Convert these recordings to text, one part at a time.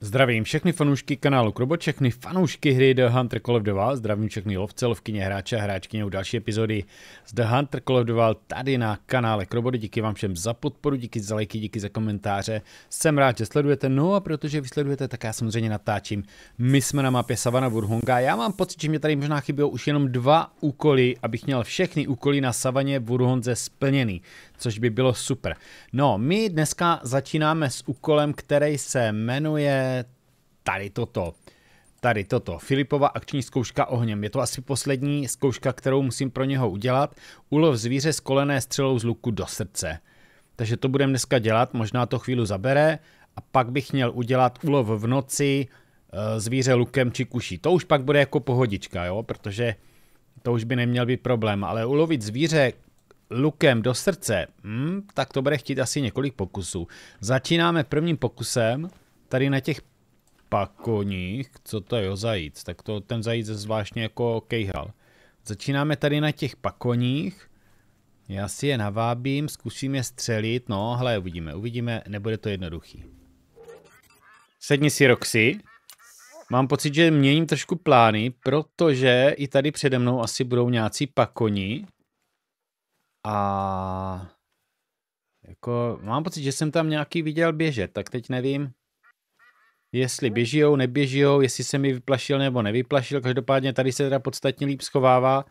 Zdravím všechny fanoušky kanálu Krobo, všechny fanoušky hry The Hunter Call of the Wild, zdravím všechny lovce, lovkyně, hráče a hráčkyně u další epizody z The Hunter Call of the Wild tady na kanále Krobo. Díky vám všem za podporu, díky za lajky, díky za komentáře. Jsem rád, že sledujete, no a protože vy sledujete, tak já samozřejmě natáčím. My jsme na mapě Savana Burhunga. já mám pocit, že mě tady možná chybělo už jenom dva úkoly, abych měl všechny úkoly na Savaně Burhonze splněný což by bylo super. No, my dneska začínáme s úkolem, který se jmenuje tady toto. Tady toto. Filipova akční zkouška ohněm. Je to asi poslední zkouška, kterou musím pro něho udělat. Ulov zvíře s kolené střelou z luku do srdce. Takže to budeme dneska dělat, možná to chvíli zabere. A pak bych měl udělat ulov v noci e, zvíře lukem či kuší. To už pak bude jako pohodička, jo, protože to už by neměl být problém, ale ulovit zvíře lukem do srdce, hmm, tak to bude chtít asi několik pokusů. Začínáme prvním pokusem, tady na těch pakoních, co to je, o zajíc, tak to ten zajíc zvláštně jako kejhal. Začínáme tady na těch pakoních, já si je navábím, zkusím je střelit, no, hle, uvidíme, uvidíme, nebude to jednoduchý. Sedni si Roxy. Mám pocit, že měním trošku plány, protože i tady přede mnou asi budou nějací pakoni, a jako mám pocit, že jsem tam nějaký viděl běžet, tak teď nevím, jestli běžijou, neběžijou, jestli se mi vyplašil nebo nevyplašil. Každopádně tady se teda podstatně líp schovává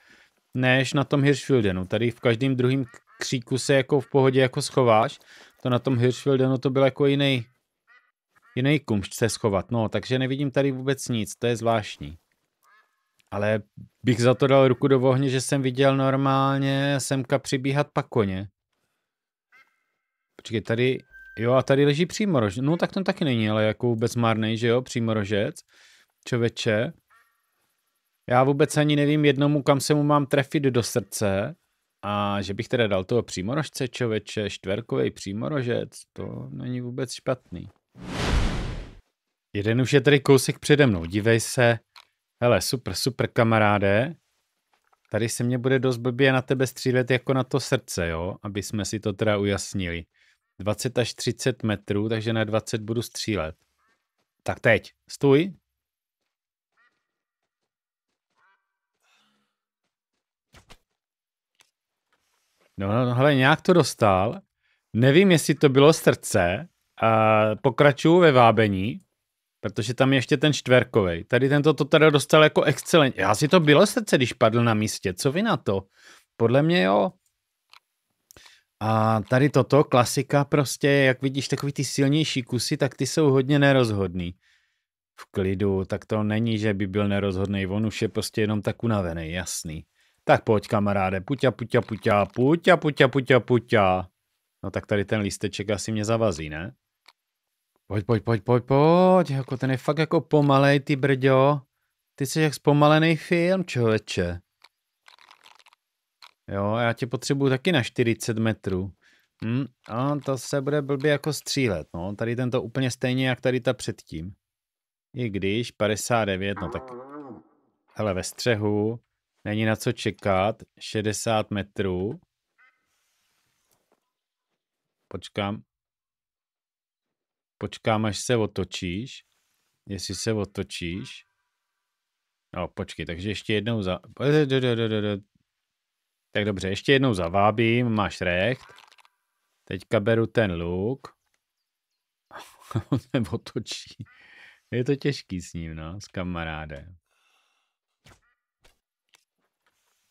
než na tom Hirschfieldenu. Tady v každém druhém kříku se jako v pohodě jako schováš. To na tom Hirschfieldenu to byl jako jiný, jiný kumšt se schovat. No, takže nevidím tady vůbec nic, to je zvláštní. Ale bych za to dal ruku do ohně, že jsem viděl normálně semka přibíhat pakoně. Počkej, tady, jo a tady leží přímorožec. No tak ten taky není, ale jako vůbec marnej, že jo, přímorožec. Čověče. Já vůbec ani nevím jednomu, kam se mu mám trefit do srdce. A že bych teda dal toho přímorožce, čověče, štverkový přímorožec, to není vůbec špatný. Jeden už je tady kousek přede mnou, dívej se, Hele, super, super kamaráde. Tady se mě bude dost blbě na tebe střílet jako na to srdce, jo? Aby jsme si to teda ujasnili. 20 až 30 metrů, takže na 20 budu střílet. Tak teď, stůj. No, no, no, hele, nějak to dostal. Nevím, jestli to bylo srdce. Uh, pokračuju ve vábení. Protože tam ještě ten čtverkový. Tady tento to teda dostal jako excelent. Já si to bylo srdce, když padl na místě. Co vy na to? Podle mě jo. A tady toto, klasika prostě, jak vidíš takový ty silnější kusy, tak ty jsou hodně nerozhodný. V klidu, tak to není, že by byl nerozhodný, on už je prostě jenom tak unavený, jasný. Tak pojď kamaráde, puťa, puťa, puťa, puťa, puťa, puťa, puťa. No tak tady ten lísteček asi mě zavazí, ne? Pojď, pojď, pojď, pojď, pojď, jako ten je fakt jako pomalej, ty brďo. Ty jsi jak zpomalený film, člověče. Jo, já tě potřebuju taky na 40 metrů. Hm, a to se bude blbě jako střílet, no. Tady tento úplně stejně, jak tady ta předtím. I když 59, no tak... Hele, ve střehu není na co čekat. 60 metrů. Počkám počkám, až se otočíš. Jestli se otočíš. No, počkej, takže ještě jednou za... Tak dobře, ještě jednou zavábím, máš recht. Teďka beru ten luk. On se otočí. Je to těžký s ním, no, s kamarádem.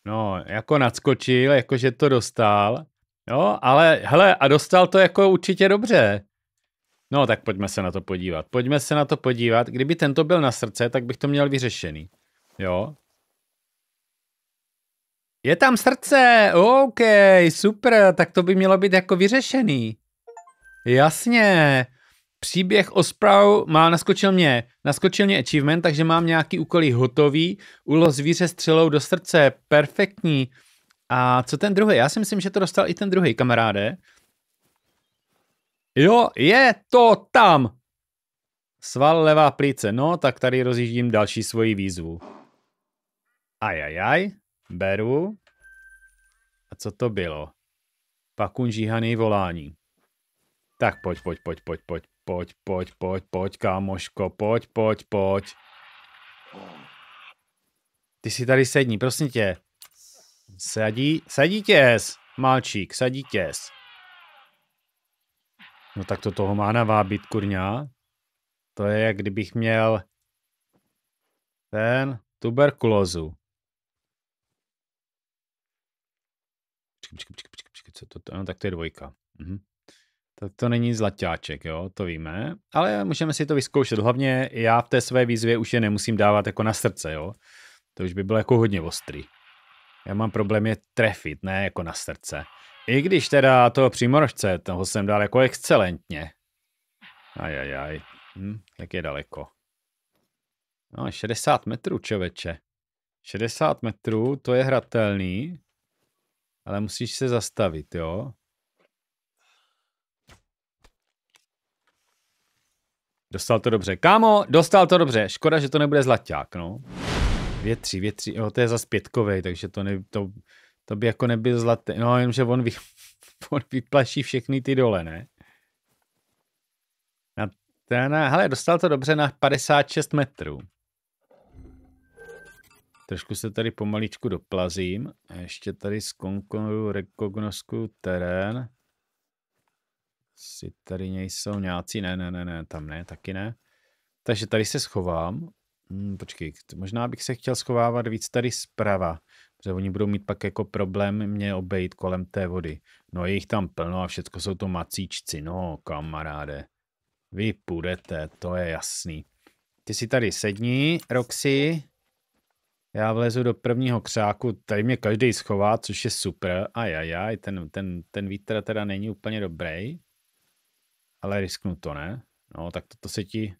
No, jako nadskočil, jakože to dostal. Jo, ale hele, a dostal to jako určitě dobře. No tak pojďme se na to podívat. Pojďme se na to podívat. Kdyby tento byl na srdce, tak bych to měl vyřešený. Jo. Je tam srdce, OK, super, tak to by mělo být jako vyřešený. Jasně. Příběh o Spraw má naskočil mě, naskočil mě achievement, takže mám nějaký úkoly hotový. Ulo zvíře střelou do srdce, perfektní. A co ten druhý? Já si myslím, že to dostal i ten druhý kamaráde. Jo, je to tam! Sval levá plíce, no, tak tady rozjíždím další svoji výzvu. Ajajaj, beru. A co to bylo? Pakun žíhaný volání. Tak pojď, pojď, pojď, pojď, pojď, pojď, pojď, pojď, pojď, kámoško, pojď, pojď, pojď. Ty si tady sedni, prosím tě. Sadí, sadí tě, malčík, sadí tě. No tak to toho má navábit, kurňa. To je, jak kdybych měl ten tuberkulózu. Počkej, počkej, počkej, počkej, co to, no tak to je dvojka. Mhm. Tak to není zlaťáček, jo, to víme. Ale můžeme si to vyzkoušet. Hlavně já v té své výzvě už je nemusím dávat jako na srdce, jo. To už by bylo jako hodně ostrý. Já mám problém je trefit, ne jako na srdce. I když teda to přímorožce, toho jsem dal jako excelentně. Ajajaj, hm, jak je daleko. No, 60 metrů, čoveče. 60 metrů, to je hratelný, ale musíš se zastavit, jo? Dostal to dobře. Kámo, dostal to dobře. Škoda, že to nebude zlaťák, no. Větří, větří. Jo, to je zase pětkovej, takže to ne... To... To by jako nebyl zlatý. No, jenomže on, vy, on vyplaší všechny ty dole, ne? Na, na, hele, dostal to dobře na 56 metrů. Trošku se tady pomaličku doplazím. Ještě tady zkonkonuju, rekognosku terén. Si tady nejsou nějací, ne, ne, ne, ne, tam ne, taky ne. Takže tady se schovám. Hmm, počkej, možná bych se chtěl schovávat víc tady zprava že oni budou mít pak jako problém mě obejít kolem té vody. No je jich tam plno a všecko jsou to macíčci, no kamaráde. Vy půjdete, to je jasný. Ty si tady sedni, Roxy. Já vlezu do prvního křáku, tady mě každý schová, což je super. Ajajaj, ten, ten, ten vítr teda není úplně dobrý. Ale risknu to, ne? No, tak toto se ti...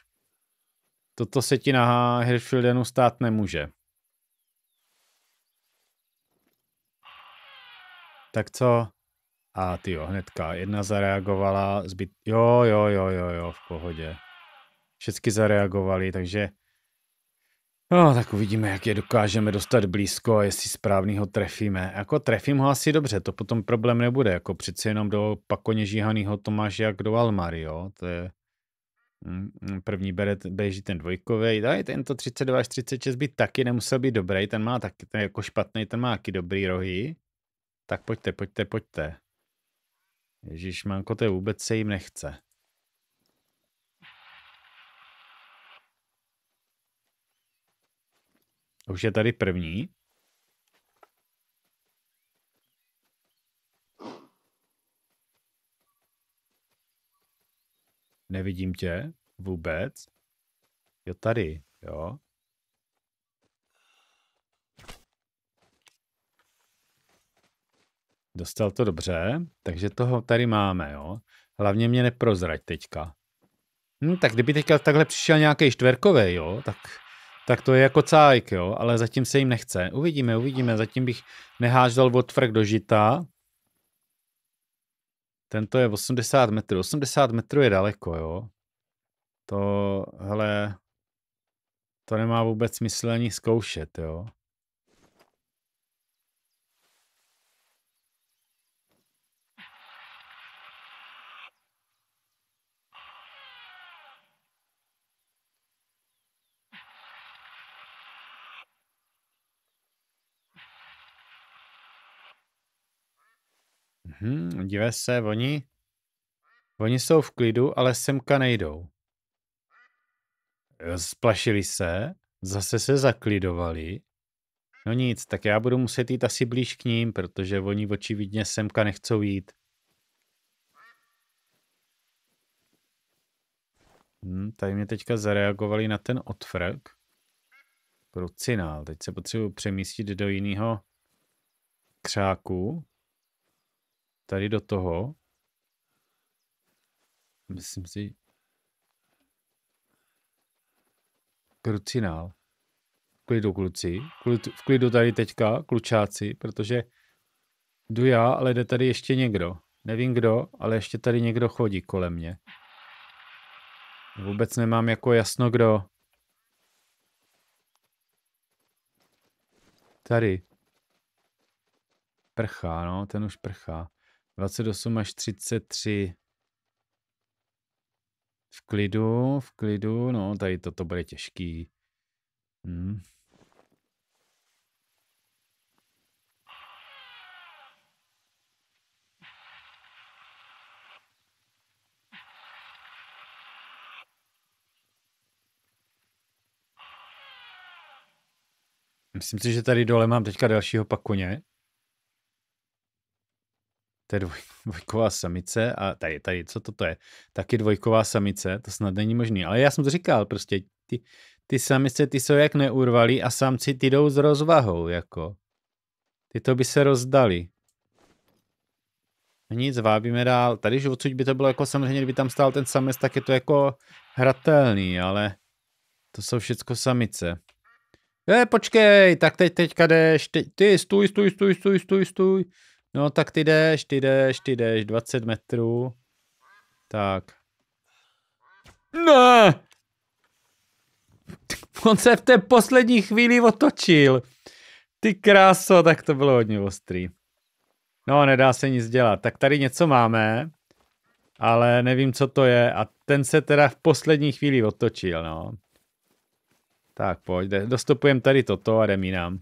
Toto se ti na Hirschfieldenu stát nemůže. tak co? A ty jo, hnedka jedna zareagovala, zbyt, jo, jo, jo, jo, jo, v pohodě. Všecky zareagovali, takže No, tak uvidíme, jak je dokážeme dostat blízko a jestli správný ho trefíme. Jako trefím ho asi dobře, to potom problém nebude. Jako přeci jenom do pakoně žíhanýho Tomáše jak do Almary, jo. To je... Mm, mm, první bere, běží ten dvojkový, ale tento 32 až 36 by taky nemusel být dobrý, ten má taky ten jako špatný, ten má taky dobrý rohy. Tak pojďte, pojďte, pojďte. Ježíš, manko, to je vůbec se jim nechce. Už je tady první. Nevidím tě vůbec. Jo, tady, jo. Dostal to dobře, takže toho tady máme, jo. Hlavně mě neprozrať teďka. Hm, tak kdyby teďka takhle přišel nějaký čtverkový, jo, tak, tak to je jako cájk, jo, ale zatím se jim nechce. Uvidíme, uvidíme, zatím bych nehážel otvrk do žita. Tento je 80 metrů, 80 metrů je daleko, jo. To, hele, to nemá vůbec smysl ani zkoušet, jo. Dívej se, oni, oni jsou v klidu, ale semka nejdou. Splašili se, zase se zaklidovali. No nic, tak já budu muset jít asi blíž k ním, protože oni očividně semka nechcou jít. Hm, tady mě teďka zareagovali na ten otvrk. Krucinál, teď se potřebuji přemístit do jiného křáku tady do toho. Myslím si. Krucinál. V klidu kluci. V klidu tady teďka klučáci, protože jdu já, ale jde tady ještě někdo. Nevím kdo, ale ještě tady někdo chodí kolem mě. Vůbec nemám jako jasno kdo. Tady. Prchá, no, ten už prchá. 28 až 33. V klidu, v klidu, no tady toto bude těžký. Hmm. Myslím si, že tady dole mám teďka dalšího pakoně to je dvoj, dvojková samice a tady, tady, co toto je? Taky dvojková samice, to snad není možný. Ale já jsem to říkal, prostě ty, ty samice, ty jsou jak neurvalí a samci ty jdou s rozvahou, jako. Ty to by se rozdali. No nic, vábíme dál. Tady, že odsud by to bylo jako samozřejmě, kdyby tam stál ten samec, tak je to jako hratelný, ale to jsou všecko samice. Je, počkej, tak teď teďka jdeš, teď, ty, stůj, stůj, stůj, stůj, stůj, stůj. No tak ty jdeš, ty jdeš, ty jdeš, 20 metrů. Tak. Ne! On se v té poslední chvíli otočil. Ty kráso, tak to bylo hodně ostrý. No, nedá se nic dělat. Tak tady něco máme, ale nevím, co to je. A ten se teda v poslední chvíli otočil, no. Tak pojď, dostupujeme tady toto a jdem jinam.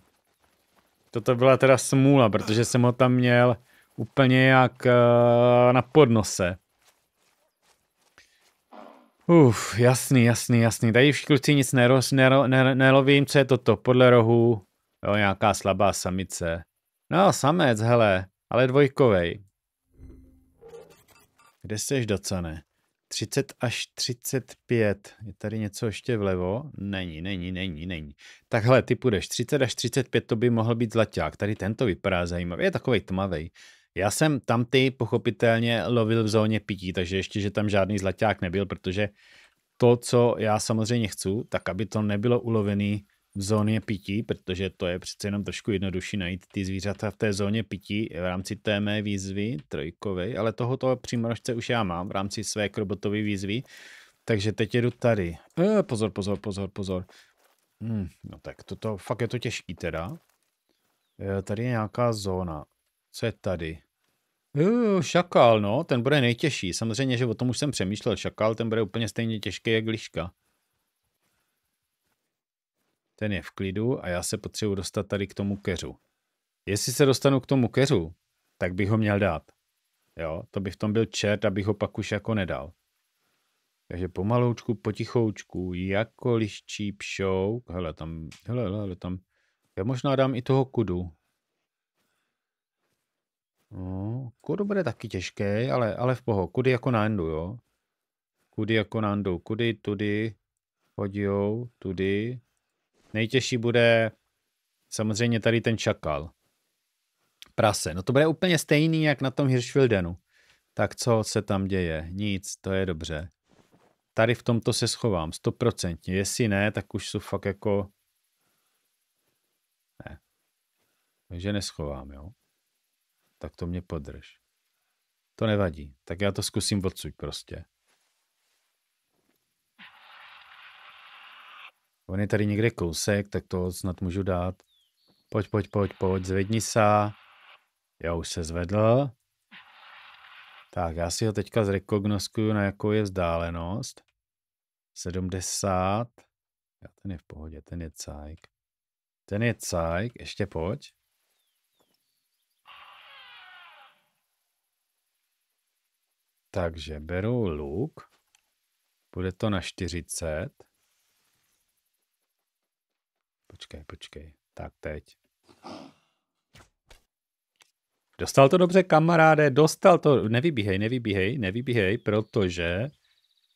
Toto byla teda smůla, protože jsem ho tam měl úplně jak uh, na podnose. Uf, jasný, jasný, jasný. Tady v kluci nic neroz, nero, nero, nelovím, co je toto, podle rohu. Jo, nějaká slabá samice. No, samec, hele, ale dvojkovej. Kde jsi, docane? 30 až 35. Je tady něco ještě vlevo? Není, není, není, není. Takhle ty půjdeš 30 až 35, to by mohl být zlaťák. Tady tento vypadá zajímavý, je takový tmavý. Já jsem tam ty pochopitelně lovil v zóně pití, takže ještě, že tam žádný zlaťák nebyl, protože to, co já samozřejmě chci, tak aby to nebylo ulovený zóně pití, protože to je přece jenom trošku jednodušší najít ty zvířata v té zóně pití v rámci té mé výzvy trojkové, ale tohoto přímrožce už já mám v rámci své krobotové výzvy, takže teď jedu tady. E, pozor, pozor, pozor, pozor. Hmm, no tak toto, fakt je to těžký teda. E, tady je nějaká zóna. Co je tady? E, šakal, no, ten bude nejtěžší. Samozřejmě, že o tom už jsem přemýšlel. Šakal, ten bude úplně stejně těžký jak liška ten je v klidu a já se potřebuji dostat tady k tomu keřu. Jestli se dostanu k tomu keřu, tak bych ho měl dát. Jo, to by v tom byl čert, abych ho pak už jako nedal. Takže pomaloučku, potichoučku, jako liščí pšou, Hele, tam, hele, hele, tam. Já možná dám i toho kudu. No, kudu bude taky těžký, ale, ale v poho. Kudy jako na endu, jo. Kudy jako na endu. Kudy, tudy, hodí tudy, Nejtěžší bude samozřejmě tady ten čakal. Prase. No to bude úplně stejný, jak na tom Hirschwildenu. Tak co se tam děje? Nic, to je dobře. Tady v tomto se schovám, stoprocentně. Jestli ne, tak už jsou fakt jako... Ne. Takže neschovám, jo? Tak to mě podrž. To nevadí. Tak já to zkusím odsuť prostě. On je tady někde kousek, tak to snad můžu dát. Pojď, pojď, pojď, pojď, zvedni se. Já už se zvedl. Tak, já si ho teďka zrekognoskuju, na jakou je vzdálenost. 70. Já, ten je v pohodě, ten je cajk. Ten je cajk, ještě pojď. Takže beru luk. Bude to na 40. Počkej, počkej. Tak teď. Dostal to dobře, kamaráde, dostal to. Nevybíhej, nevybíhej, nevybíhej, protože...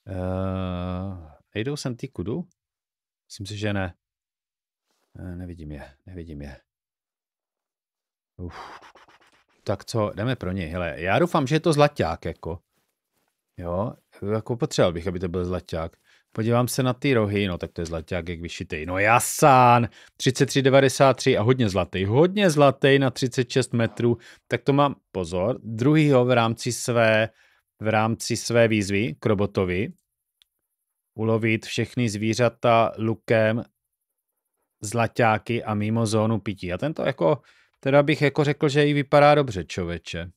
Uh, eh, nejdou sem ty kudu? Myslím si, že ne. Uh, nevidím je, nevidím je. Uf. Tak co, jdeme pro něj. Hele, já doufám, že je to zlaťák, jako. Jo, jako potřeboval bych, aby to byl zlaťák. Podívám se na ty rohy, no tak to je zlaťák jak vyšitej. No jasán, 33,93 a hodně zlatý, hodně zlatý na 36 metrů, tak to mám, pozor, druhýho v rámci své, v rámci své výzvy k robotovi, ulovit všechny zvířata lukem, zlaťáky a mimo zónu pití. A tento jako, teda bych jako řekl, že jí vypadá dobře, čověče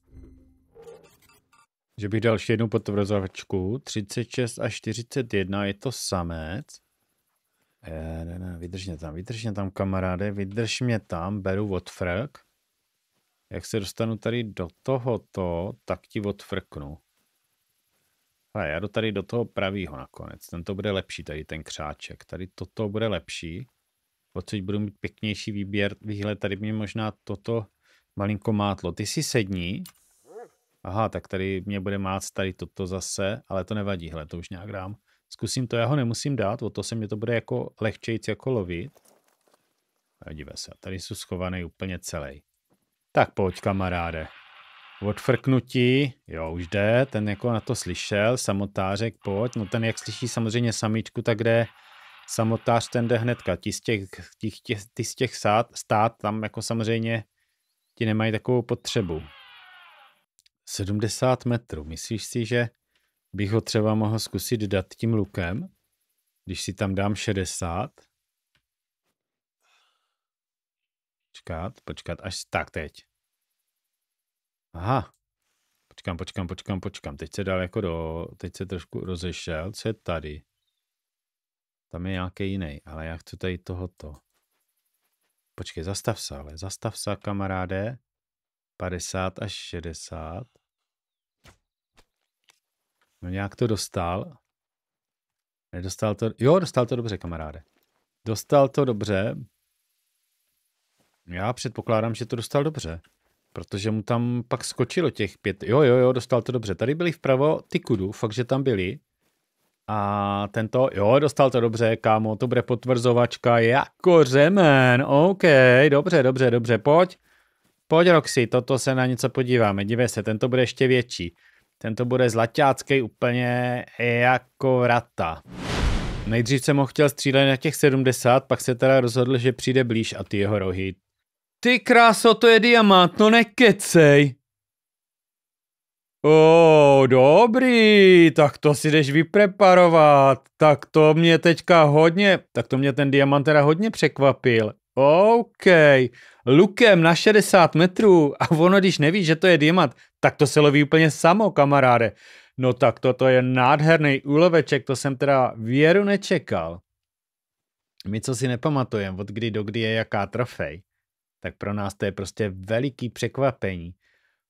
že bych dal ještě jednu potvrzovačku. 36 a 41 je to samec. E, ne, ne, vydrž mě tam, vydrž mě tam, kamaráde, vydrž mě tam, beru odfrk. Jak se dostanu tady do tohoto, tak ti odfrknu. A já jdu tady do toho pravýho nakonec. Ten to bude lepší, tady ten křáček. Tady toto bude lepší. Pocit budu mít pěknější výběr, výhled. Tady mě možná toto malinko mátlo. Ty si sedni, aha, tak tady mě bude mát tady toto zase, ale to nevadí, hele, to už nějak dám. Zkusím to, já ho nemusím dát, o to se mi to bude jako lehčejc jako lovit. A dívej se, tady jsou schovaný úplně celý. Tak pojď, kamaráde. Odfrknutí, jo, už jde, ten jako na to slyšel, samotářek, pojď. No ten, jak slyší samozřejmě samičku, tak jde samotář, ten jde hnedka. Ti z těch, těch, těch, ty těch sát, stát tam jako samozřejmě ti nemají takovou potřebu. 70 metrů. Myslíš si, že bych ho třeba mohl zkusit dát tím lukem, když si tam dám 60? Počkat, počkat, až tak teď. Aha, počkám, počkám, počkám, počkám. Teď se dal jako do, teď se trošku rozešel, co je tady? Tam je nějaký jiný, ale já chci tady tohoto. Počkej, zastav se ale, zastav se kamaráde. 50 až 60. No nějak to dostal. Nedostal to, jo, dostal to dobře, kamaráde. Dostal to dobře. Já předpokládám, že to dostal dobře. Protože mu tam pak skočilo těch pět. Jo, jo, jo, dostal to dobře. Tady byli vpravo ty kudu, fakt, že tam byli. A tento, jo, dostal to dobře, kámo, to bude potvrzovačka jako řemen. OK, dobře, dobře, dobře, pojď. Pojď Roxy, toto se na něco podíváme. Dívej se, tento bude ještě větší. Tento bude zlaťácký úplně jako vrata. Nejdřív jsem ho chtěl střílet na těch 70, pak se teda rozhodl, že přijde blíž a ty jeho rohy. Ty kráso, to je diamant, no nekecej. O, dobrý, tak to si jdeš vypreparovat. Tak to mě teďka hodně, tak to mě ten diamant teda hodně překvapil. OK, lukem na 60 metrů a ono, když neví, že to je diamant, tak to se loví úplně samo, kamaráde. No tak toto je nádherný úloveček, to jsem teda věru nečekal. My, co si nepamatujeme, od kdy do kdy je jaká trofej, tak pro nás to je prostě veliký překvapení.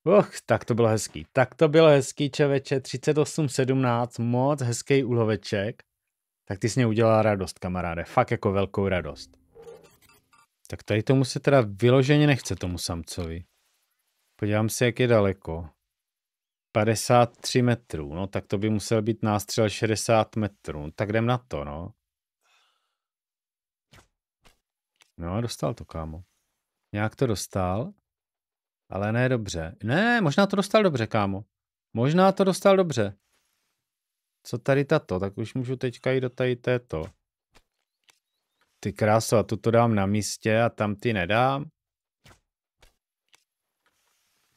Och, tak to bylo hezký. Tak to bylo hezký, čeveče. 38-17, moc hezký úloveček. Tak ty jsi mě udělala radost, kamaráde. Fakt jako velkou radost. Tak tady tomu se teda vyloženě nechce tomu samcovi. Podívám se, jak je daleko. 53 metrů, no tak to by musel být nástřel 60 metrů. No, tak jdem na to, no. No a dostal to, kámo. Nějak to dostal, ale ne dobře. Ne, možná to dostal dobře, kámo. Možná to dostal dobře. Co tady tato? Tak už můžu teďka jít do tady této. Ty kráso, a tuto dám na místě a tam ty nedám.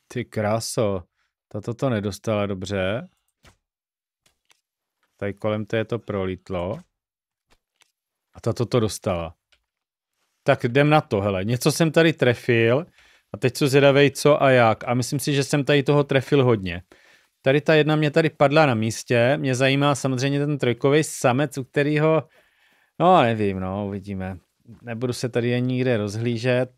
Ty kráso, tato to nedostala dobře. Tady kolem té to prolítlo. A tato to dostala. Tak jdem na to, hele. Něco jsem tady trefil a teď co zvědavej co a jak. A myslím si, že jsem tady toho trefil hodně. Tady ta jedna mě tady padla na místě. Mě zajímá samozřejmě ten trojkový samec, u kterého No, nevím, no, uvidíme. Nebudu se tady ani nikde rozhlížet.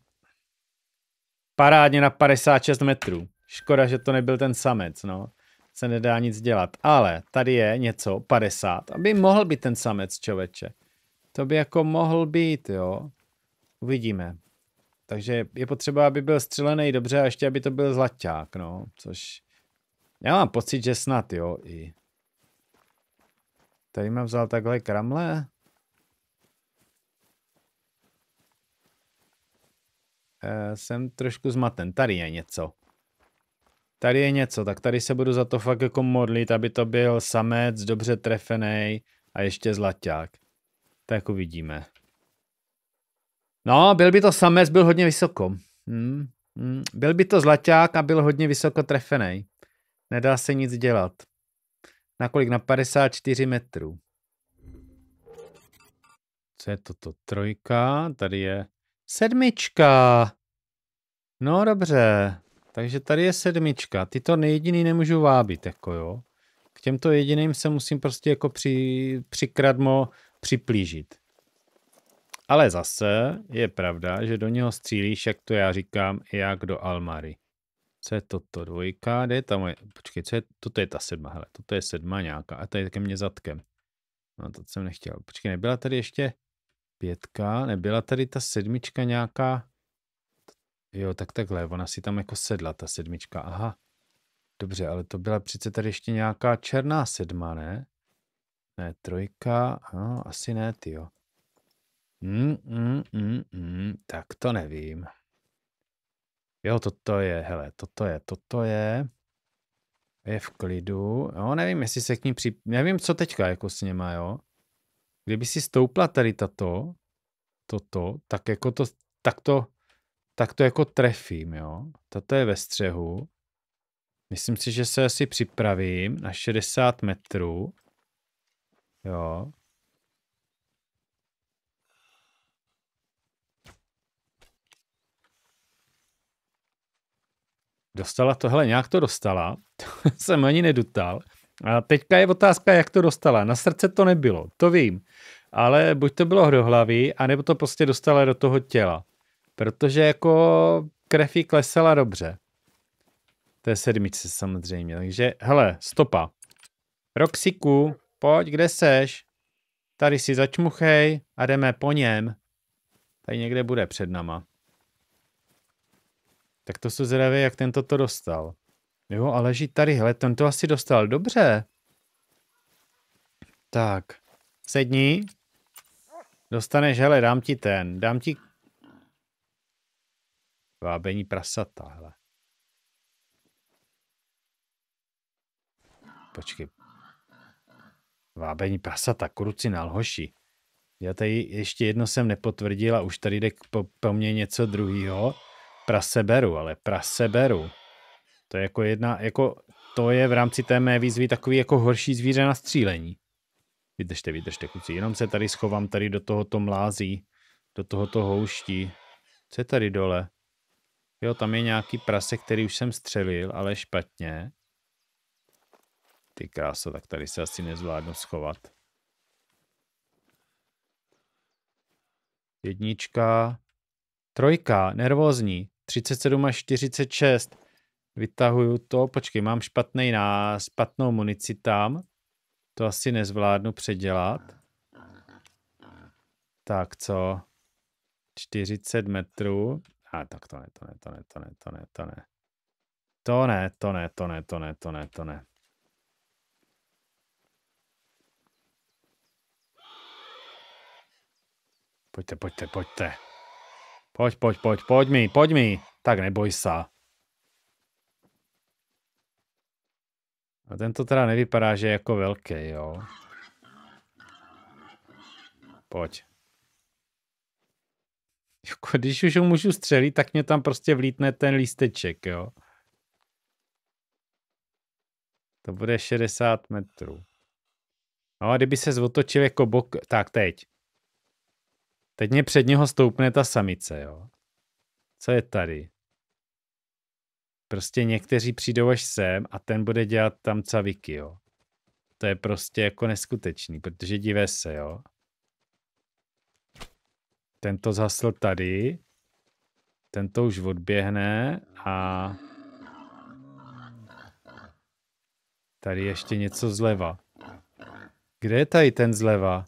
Parádně na 56 metrů. Škoda, že to nebyl ten samec, no. Se nedá nic dělat. Ale tady je něco, 50. Aby mohl být ten samec, čoveče. To by jako mohl být, jo. Uvidíme. Takže je potřeba, aby byl střelený dobře a ještě, aby to byl zlaťák, no. Což já mám pocit, že snad, jo, i. Tady mám vzal takhle kramle. Eh, jsem trošku zmaten. Tady je něco. Tady je něco, tak tady se budu za to fakt jako modlit, aby to byl samec, dobře trefený a ještě zlaťák. Tak uvidíme. No, byl by to samec, byl hodně vysoko. Hmm. Hmm. Byl by to zlaťák a byl hodně vysoko trefený. Nedá se nic dělat. Nakolik? Na 54 metrů. Co je toto? Trojka, tady je Sedmička. No dobře. Takže tady je sedmička. Ty to nejediný nemůžu vábit, jako jo. K těmto jediným se musím prostě jako při, přikradmo připlížit. Ale zase je pravda, že do něho střílíš, jak to já říkám, jak do Almary. Co je toto? Dvojka? Kde je ta moje? Počkej, co je? Toto je ta sedma, hele. Toto je sedma nějaká. A to je ke mně zadkem. No to jsem nechtěl. Počkej, nebyla tady ještě pětka, nebyla tady ta sedmička nějaká, jo, tak takhle, ona si tam jako sedla, ta sedmička, aha, dobře, ale to byla přece tady ještě nějaká černá sedma, ne? Ne, trojka, no, asi ne, ty jo. Mm, mm, mm, mm, tak to nevím. Jo, toto je, hele, toto je, toto je. Je v klidu. Jo, nevím, jestli se k ní při... Nevím, co teďka jako s něma, jo kdyby si stoupla tady tato, toto, tak jako to, tak to, tak to jako trefím, jo. Tato je ve střehu. Myslím si, že se asi připravím na 60 metrů. Jo. Dostala tohle, nějak to dostala. jsem ani nedutal. A teďka je otázka, jak to dostala. Na srdce to nebylo, to vím. Ale buď to bylo do hlavy, anebo to prostě dostala do toho těla. Protože jako krev jí klesala dobře. To je sedmičce samozřejmě. Takže, hele, stopa. Roxiku, pojď, kde seš? Tady si začmuchej a jdeme po něm. Tady někde bude před nama. Tak to jsou zvědavé, jak tento to dostal. Jo, a leží tady. Hele, ten to asi dostal dobře. Tak. Sedni. Dostaneš, hele, dám ti ten. Dám ti... Vábení prasata, hele. Počkej. Vábení prasata, na lhoši. Já tady ještě jedno jsem nepotvrdil a už tady jde po, po mně něco druhýho. Prase beru, ale prase beru. To je jako jedna, jako to je v rámci té mé výzvy takový jako horší zvíře na střílení. Vydržte, vydržte, kluci, jenom se tady schovám tady do tohoto mlází, do tohoto houští. Co je tady dole? Jo, tam je nějaký prase, který už jsem střelil, ale špatně. Ty kráso, tak tady se asi nezvládnu schovat. Jednička, trojka, nervózní, 37 až 46. Vytahuju to, počkej, mám špatný na špatnou munici tam. To asi nezvládnu předělat. Tak co? 40 metrů. A tak to ne, to ne, to ne, to ne, to ne, to ne. To ne, to ne, to ne, to ne, to ne, to ne. Pojďte, pojďte, pojďte. Pojď, pojď, pojď, pojď mi, pojď mi. Tak neboj se. A tento teda nevypadá, že je jako velký, jo. Pojď. Jako když už ho můžu střelit, tak mě tam prostě vlítne ten lísteček, jo. To bude 60 metrů. No a kdyby se zotočil jako bok, tak teď. Teď mě před něho stoupne ta samice, jo. Co je tady? Prostě někteří přijdou až sem a ten bude dělat tam caviky, jo. To je prostě jako neskutečný, protože divé se, jo. Tento zhasl tady, tento už odběhne a tady ještě něco zleva. Kde je tady ten zleva?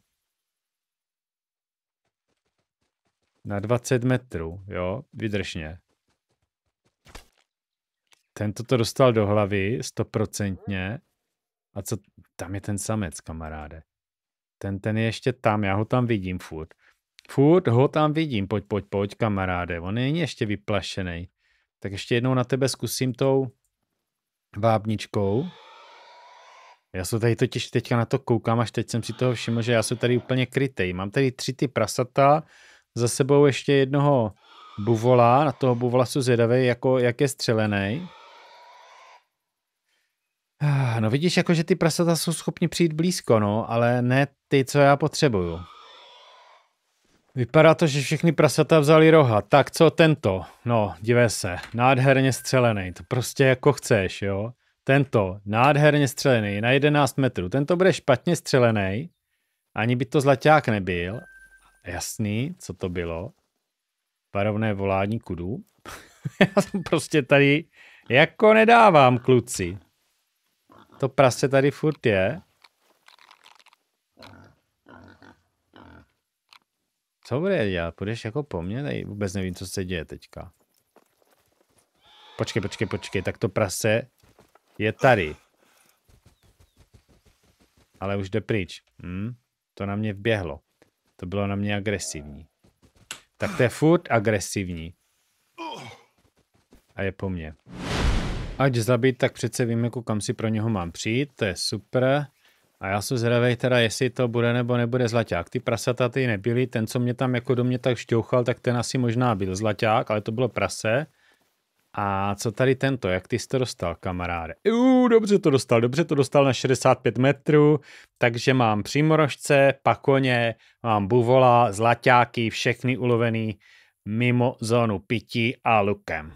Na 20 metrů, jo, vydržně. Tento to dostal do hlavy stoprocentně. A co, tam je ten samec, kamaráde. Ten, ten je ještě tam, já ho tam vidím furt. Furt ho tam vidím, pojď, pojď, pojď, kamaráde. On není ještě vyplašený. Tak ještě jednou na tebe zkusím tou vábničkou. Já se tady totiž teďka na to koukám, až teď jsem si toho všiml, že já jsem tady úplně krytej. Mám tady tři ty prasata, za sebou ještě jednoho buvola, na toho buvola jsou zvědavý, jako, jak je střelený. Ah, no vidíš, jako že ty prasata jsou schopni přijít blízko, no, ale ne ty, co já potřebuju. Vypadá to, že všechny prasata vzali roha. Tak co tento? No, divé se, nádherně střelený, to prostě jako chceš, jo. Tento, nádherně střelený, na 11 metrů. Tento bude špatně střelený, ani by to zlaťák nebyl. Jasný, co to bylo. Varovné volání kudu. já jsem prostě tady jako nedávám, kluci. To prase tady furt je. Co bude dělat? Půjdeš jako po mně? Tady vůbec nevím, co se děje teďka. Počkej, počkej, počkej, tak to prase je tady. Ale už jde pryč. Hm? To na mě vběhlo. To bylo na mě agresivní. Tak to je furt agresivní. A je po mně. Ať zabít, tak přece vím, jako kam si pro něho mám přijít, to je super. A já jsem zhradej teda, jestli to bude nebo nebude zlaťák. Ty prasata ty nebyly, ten, co mě tam jako do mě tak šťouchal, tak ten asi možná byl zlaťák, ale to bylo prase. A co tady tento, jak ty jsi to dostal, kamaráde? Jú, dobře to dostal, dobře to dostal na 65 metrů, takže mám přímorožce, pakoně, mám buvola, zlaťáky, všechny ulovený mimo zónu pití a lukem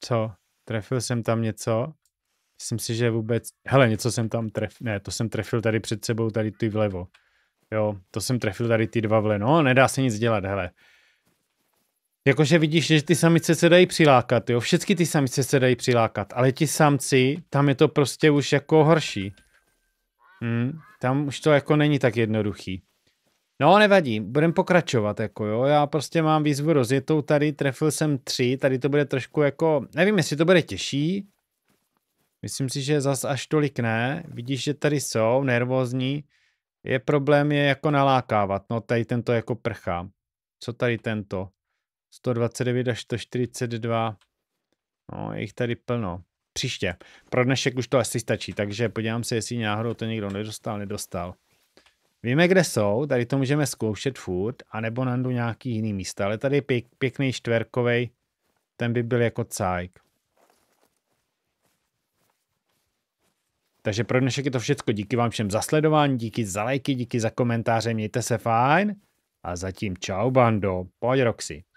co, trefil jsem tam něco, myslím si, že vůbec, hele, něco jsem tam trefil, ne, to jsem trefil tady před sebou, tady ty vlevo, jo, to jsem trefil tady ty dva vle. no, nedá se nic dělat, hele. Jakože vidíš, že ty samice se dají přilákat, jo, všechny ty samice se dají přilákat, ale ti samci, tam je to prostě už jako horší. Hm? tam už to jako není tak jednoduchý. No, nevadí, budem pokračovat, jako jo, já prostě mám výzvu rozjetou tady, trefil jsem tři, tady to bude trošku jako, nevím, jestli to bude těžší, myslím si, že zas až tolik ne, vidíš, že tady jsou, nervózní, je problém je jako nalákávat, no tady tento jako prchá, co tady tento, 129 až 142, no je jich tady plno, příště, pro dnešek už to asi stačí, takže podívám se, jestli náhodou to někdo nedostal, nedostal. Víme, kde jsou, tady to můžeme zkoušet furt, anebo nandu nějaký jiný místa, ale tady je pěk, pěkný čtverkovej, ten by byl jako cajk. Takže pro dnešek je to všechno. Díky vám všem za sledování, díky za lajky, díky za komentáře, mějte se fajn. A zatím čau bando, pojď Roxy.